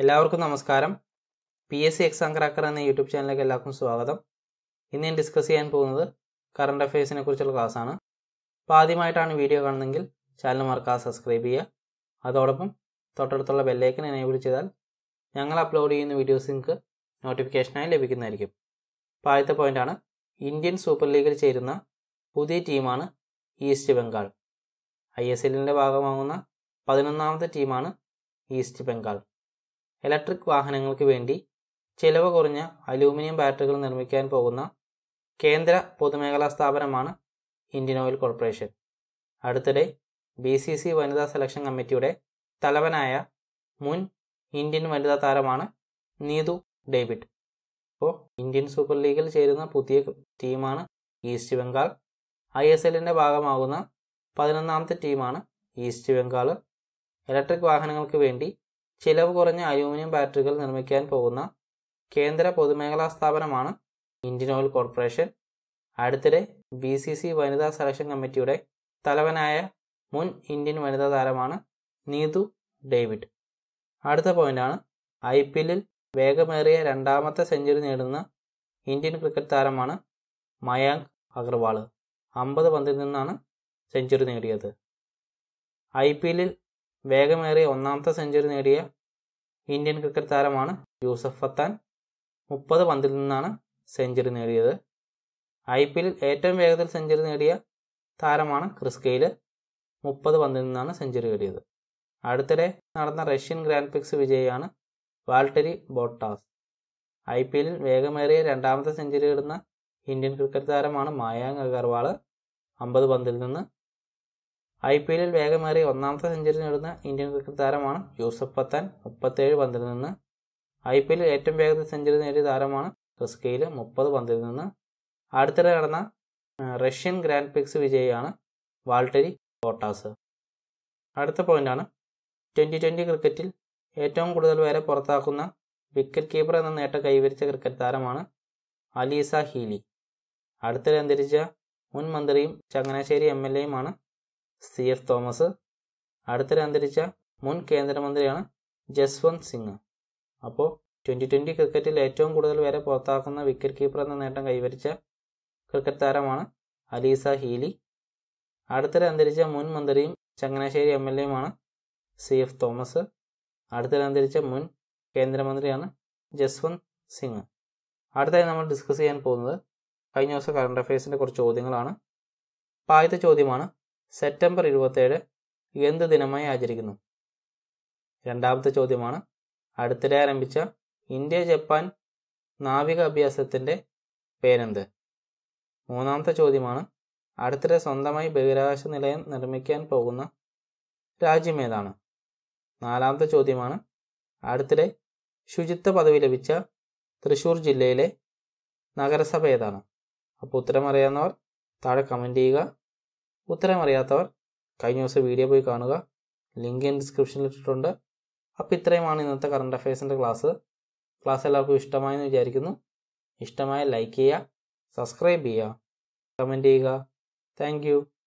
എല്ലാവർക്കും നമസ്കാരം P S C exam cracker എന്ന യൂട്യൂബ് ചാനലിലേക്ക് എല്ലാവർക്കും സ്വാഗതം ഇന്ന് ഞാൻ ഡിസ്കസ് ചെയ്യാൻ പോകുന്നത് കറണ്ട് അഫയേഴ്സിനെ കുറിച്ചുള്ള ക്ലാസ്സാണ് അപ്പോൾ ആദ്യമായിട്ടാണ് വീഡിയോ കാണുന്നതെങ്കിൽ ചാനൽ മറക്കാതെ സബ്സ്ക്രൈബ് ചെയ്യുക അതോടൊപ്പം തൊട്ടടുത്തുള്ള ബെല്ലൈക്കൻ എനേബിൾ ചെയ്താൽ ഞങ്ങൾ അപ്ലോഡ് ചെയ്യുന്ന വീഡിയോസ് നിങ്ങൾക്ക് നോട്ടിഫിക്കേഷനായി ലഭിക്കുന്നതായിരിക്കും അപ്പോൾ ആദ്യത്തെ പോയിൻ്റാണ് ഇന്ത്യൻ സൂപ്പർ ലീഗിൽ ചേരുന്ന പുതിയ ടീമാണ് ഈസ്റ്റ് ബംഗാൾ ഐ എസ് എല്ലിൻ്റെ ഭാഗമാകുന്ന പതിനൊന്നാമത്തെ ടീമാണ് ഈസ്റ്റ് ബംഗാൾ ഇലക്ട്രിക് വാഹനങ്ങൾക്ക് വേണ്ടി ചിലവ് കുറഞ്ഞ അലൂമിനിയം ബാറ്ററികൾ നിർമ്മിക്കാൻ പോകുന്ന കേന്ദ്ര പൊതുമേഖലാ സ്ഥാപനമാണ് ഇന്ത്യൻ ഓയിൽ കോർപ്പറേഷൻ അടുത്തിടെ ബി സി സി വനിതാ സെലക്ഷൻ കമ്മിറ്റിയുടെ തലവനായ മുൻ ഇന്ത്യൻ വനിതാ താരമാണ് നീതു ഡേവിഡ് അപ്പോൾ ഇന്ത്യൻ സൂപ്പർ ലീഗിൽ ചേരുന്ന പുതിയ ടീമാണ് ഈസ്റ്റ് ബംഗാൾ ഐ എസ് എല്ലിൻ്റെ ഭാഗമാകുന്ന പതിനൊന്നാമത്തെ ടീമാണ് ഈസ്റ്റ് ബംഗാൾ ഇലക്ട്രിക് വാഹനങ്ങൾക്ക് വേണ്ടി ചിലവ് കുറഞ്ഞ അലൂമിനിയം ബാറ്ററികൾ നിർമ്മിക്കാൻ പോകുന്ന കേന്ദ്ര പൊതുമേഖലാ സ്ഥാപനമാണ് ഇന്ത്യൻ ഓയിൽ കോർപ്പറേഷൻ അടുത്തിടെ ബി സി സി വനിതാ സെലക്ഷൻ കമ്മിറ്റിയുടെ തലവനായ മുൻ ഇന്ത്യൻ വനിതാ താരമാണ് നീതു ഡേവിഡ് അടുത്ത പോയിന്റാണ് ഐ പി എല്ലിൽ വേഗമേറിയ രണ്ടാമത്തെ സെഞ്ചുറി നേടുന്ന ഇന്ത്യൻ ക്രിക്കറ്റ് താരമാണ് മയാങ്ക് അഗർവാൾ അമ്പത് പന്തിൽ നിന്നാണ് സെഞ്ചുറി നേടിയത് ഐ പി എല്ലിൽ വേഗമേറിയ ഒന്നാമത്തെ സെഞ്ചുറി നേടിയ ഇന്ത്യൻ ക്രിക്കറ്റ് താരമാണ് യൂസഫ് ഫത്താൻ മുപ്പത് പന്തിൽ നിന്നാണ് സെഞ്ചുറി നേടിയത് ഐ പി എല്ലിൽ ഏറ്റവും വേഗത്തിൽ സെഞ്ചുറി നേടിയ താരമാണ് ക്രിസ് മുപ്പത് പന്തിൽ നിന്നാണ് സെഞ്ചുറി നേടിയത് അടുത്തിടെ നടന്ന റഷ്യൻ ഗ്രാൻഡ് പിക്സ് വിജയിയാണ് വാൾട്ടരി ബോട്ടാസ് ഐ പി എല്ലിൽ വേഗമേറിയ രണ്ടാമത്തെ സെഞ്ചുറി ഇടുന്ന ഇന്ത്യൻ ക്രിക്കറ്റ് താരമാണ് മായാങ് അഗർവാൾ അമ്പത് പന്തിൽ നിന്ന് ഐ പി എല്ലിൽ വേഗമേറി ഒന്നാമത്തെ സെഞ്ചുറി നേടുന്ന ഇന്ത്യൻ ക്രിക്കറ്റ് താരമാണ് യൂസഫ് പത്താൻ മുപ്പത്തേഴ് പന്തിൽ നിന്ന് ഐ പി എല്ലിൽ ഏറ്റവും വേഗത്തിൽ സെഞ്ചുറി നേടിയ താരമാണ് ക്രിസ്കയിൽ മുപ്പത് പന്തിൽ നിന്ന് അടുത്തിടെ നടന്ന റഷ്യൻ ഗ്രാൻഡ് പിക്സ് വിജയിയാണ് വാൾട്ടരി കോട്ടാസ് അടുത്ത പോയിന്റാണ് ട്വൻ്റി ട്വൻ്റി ക്രിക്കറ്റിൽ ഏറ്റവും കൂടുതൽ പേരെ പുറത്താക്കുന്ന വിക്കറ്റ് കീപ്പർ എന്ന നേട്ടം കൈവരിച്ച ക്രിക്കറ്റ് താരമാണ് അലീസ ഹീലി അടുത്തിടെ അന്തരിച്ച മുൻ മന്ത്രിയും ചങ്ങനാശ്ശേരി എം എൽ എയുമാണ് സി എഫ് തോമസ് അടുത്തൊരു അന്തരിച്ച മുൻ കേന്ദ്രമന്ത്രിയാണ് ജസ്വന്ത് സിംഗ് അപ്പോൾ ട്വൻ്റി ട്വൻ്റി ക്രിക്കറ്റിൽ ഏറ്റവും കൂടുതൽ പേരെ പുറത്താക്കുന്ന വിക്കറ്റ് കീപ്പർ എന്ന നേട്ടം കൈവരിച്ച ക്രിക്കറ്റ് താരമാണ് അലീസ ഹീലി അടുത്തൊരു അന്തരിച്ച മുൻ മന്ത്രിയും ചങ്ങനാശ്ശേരി എം എൽ എയുമാണ് സി എഫ് തോമസ് അടുത്തൊരു അന്തരിച്ച മുൻ കേന്ദ്രമന്ത്രിയാണ് ജസ്വന്ത് സിംഗ് അടുത്തായി നമ്മൾ ഡിസ്കസ് ചെയ്യാൻ പോകുന്നത് കഴിഞ്ഞ ദിവസം കറണ്ട് അഫയേഴ്സിൻ്റെ കുറച്ച് ചോദ്യങ്ങളാണ് അപ്പോൾ ആദ്യത്തെ ചോദ്യമാണ് സെപ്റ്റംബർ ഇരുപത്തേഴ് എന്ത് ദിനമായി ആചരിക്കുന്നു രണ്ടാമത്തെ ചോദ്യമാണ് അടുത്തിടെ ആരംഭിച്ച ഇന്ത്യ ജപ്പാൻ നാവിക അഭ്യാസത്തിൻ്റെ പേരെന്ത് മൂന്നാമത്തെ ചോദ്യമാണ് അടുത്തിടെ സ്വന്തമായി ബഹിരാകാശ നിലയം നിർമ്മിക്കാൻ പോകുന്ന രാജ്യം ഏതാണ് നാലാമത്തെ ചോദ്യമാണ് അടുത്തിടെ ശുചിത്വ പദവി ലഭിച്ച തൃശ്ശൂർ ജില്ലയിലെ നഗരസഭ ഏതാണ് അപ്പോൾ ഉത്തരം അറിയാവുന്നവർ താഴെ കമൻറ്റ് ചെയ്യുക ഉത്തരമറിയാത്തവർ കഴിഞ്ഞ ദിവസം വീഡിയോ പോയി കാണുക ലിങ്ക് ഞാൻ ഡിസ്ക്രിപ്ഷനിൽ ഇട്ടിട്ടുണ്ട് അപ്പോൾ ഇത്രയുമാണ് ഇന്നത്തെ കറണ്ട് അഫയേഴ്സിൻ്റെ ക്ലാസ് ക്ലാസ് എല്ലാവർക്കും ഇഷ്ടമായെന്ന് വിചാരിക്കുന്നു ഇഷ്ടമായ ലൈക്ക് ചെയ്യുക സബ്സ്ക്രൈബ് ചെയ്യുക കമൻറ്റ് ചെയ്യുക താങ്ക്